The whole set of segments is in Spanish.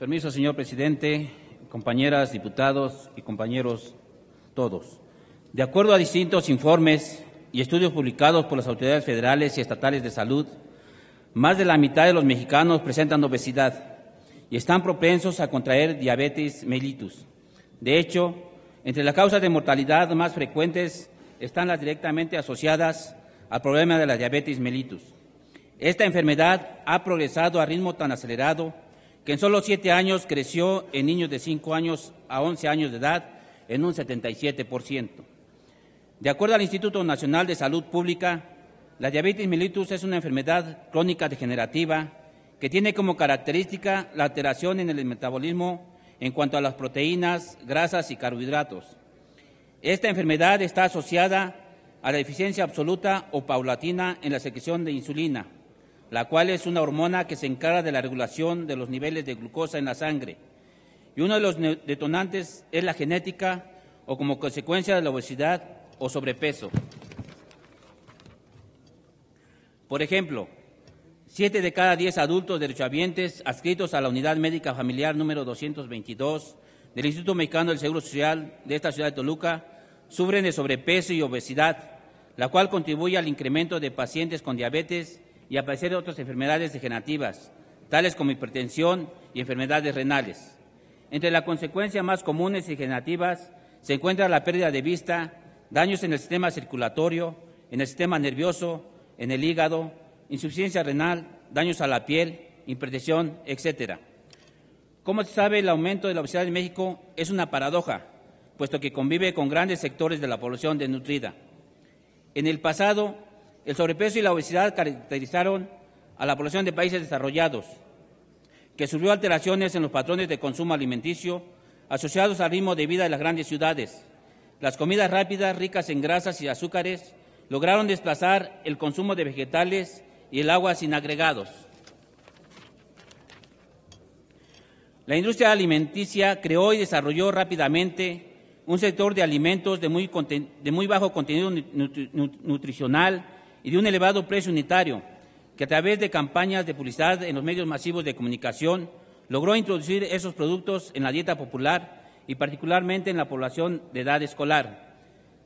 Permiso, señor presidente, compañeras, diputados y compañeros todos. De acuerdo a distintos informes y estudios publicados por las autoridades federales y estatales de salud, más de la mitad de los mexicanos presentan obesidad y están propensos a contraer diabetes mellitus. De hecho, entre las causas de mortalidad más frecuentes están las directamente asociadas al problema de la diabetes mellitus. Esta enfermedad ha progresado a ritmo tan acelerado que en solo siete años creció en niños de 5 años a 11 años de edad en un 77%. De acuerdo al Instituto Nacional de Salud Pública, la diabetes mellitus es una enfermedad crónica degenerativa que tiene como característica la alteración en el metabolismo en cuanto a las proteínas, grasas y carbohidratos. Esta enfermedad está asociada a la deficiencia absoluta o paulatina en la secreción de insulina la cual es una hormona que se encarga de la regulación de los niveles de glucosa en la sangre. Y uno de los detonantes es la genética o como consecuencia de la obesidad o sobrepeso. Por ejemplo, siete de cada diez adultos derechohabientes adscritos a la Unidad Médica Familiar número 222 del Instituto Mexicano del Seguro Social de esta ciudad de Toluca sufren de sobrepeso y obesidad, la cual contribuye al incremento de pacientes con diabetes y aparecer otras enfermedades degenerativas, tales como hipertensión y enfermedades renales. Entre las consecuencias más comunes y degenerativas se encuentra la pérdida de vista, daños en el sistema circulatorio, en el sistema nervioso, en el hígado, insuficiencia renal, daños a la piel, hipertensión, etc. Como se sabe, el aumento de la obesidad en México es una paradoja, puesto que convive con grandes sectores de la población desnutrida. En el pasado, el sobrepeso y la obesidad caracterizaron a la población de países desarrollados, que sufrió alteraciones en los patrones de consumo alimenticio asociados al ritmo de vida de las grandes ciudades. Las comidas rápidas, ricas en grasas y azúcares, lograron desplazar el consumo de vegetales y el agua sin agregados. La industria alimenticia creó y desarrolló rápidamente un sector de alimentos de muy, bajo contenido nutricional y de un elevado precio unitario, que a través de campañas de publicidad en los medios masivos de comunicación logró introducir esos productos en la dieta popular y particularmente en la población de edad escolar.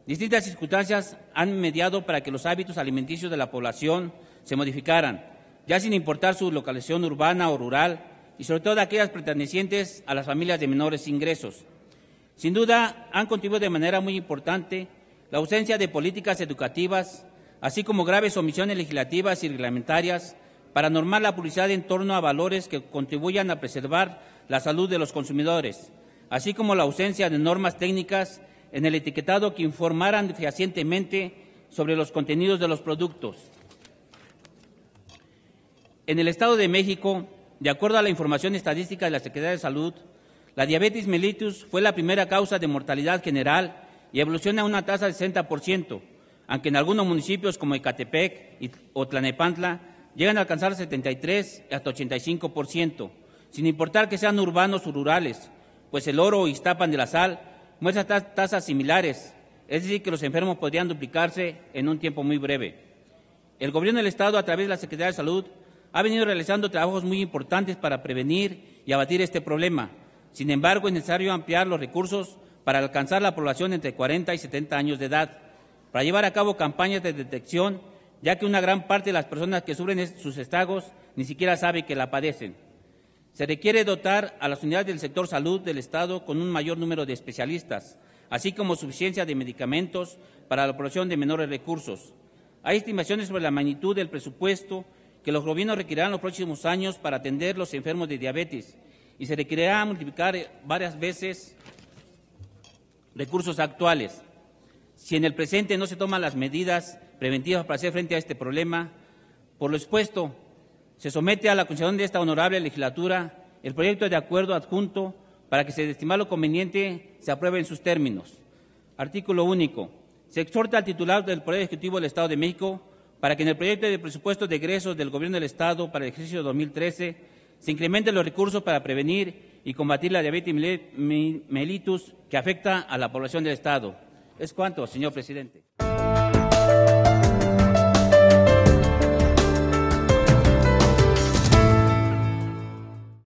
Distintas circunstancias han mediado para que los hábitos alimenticios de la población se modificaran, ya sin importar su localización urbana o rural, y sobre todo aquellas pertenecientes a las familias de menores ingresos. Sin duda, han contribuido de manera muy importante la ausencia de políticas educativas así como graves omisiones legislativas y reglamentarias para normar la publicidad en torno a valores que contribuyan a preservar la salud de los consumidores, así como la ausencia de normas técnicas en el etiquetado que informaran fehacientemente sobre los contenidos de los productos. En el Estado de México, de acuerdo a la información estadística de la Secretaría de Salud, la diabetes mellitus fue la primera causa de mortalidad general y evoluciona a una tasa del 60% aunque en algunos municipios como Ecatepec y Tlanepantla llegan a alcanzar 73 hasta 85%, sin importar que sean urbanos o rurales, pues el oro y estapan de la Sal muestran tasas similares, es decir, que los enfermos podrían duplicarse en un tiempo muy breve. El Gobierno del Estado, a través de la Secretaría de Salud, ha venido realizando trabajos muy importantes para prevenir y abatir este problema. Sin embargo, es necesario ampliar los recursos para alcanzar la población entre 40 y 70 años de edad para llevar a cabo campañas de detección, ya que una gran parte de las personas que sufren sus estragos ni siquiera sabe que la padecen. Se requiere dotar a las unidades del sector salud del Estado con un mayor número de especialistas, así como suficiencia de medicamentos para la población de menores recursos. Hay estimaciones sobre la magnitud del presupuesto que los gobiernos requerirán en los próximos años para atender los enfermos de diabetes y se requerirá multiplicar varias veces recursos actuales. Si en el presente no se toman las medidas preventivas para hacer frente a este problema, por lo expuesto, se somete a la consideración de esta honorable legislatura el proyecto de acuerdo adjunto para que se destima lo conveniente se apruebe en sus términos. Artículo único. Se exhorta al titular del Poder Ejecutivo del Estado de México para que en el proyecto de presupuesto de egresos del Gobierno del Estado para el ejercicio 2013 se incrementen los recursos para prevenir y combatir la diabetes mellitus que afecta a la población del Estado. ¿Es cuánto, señor presidente?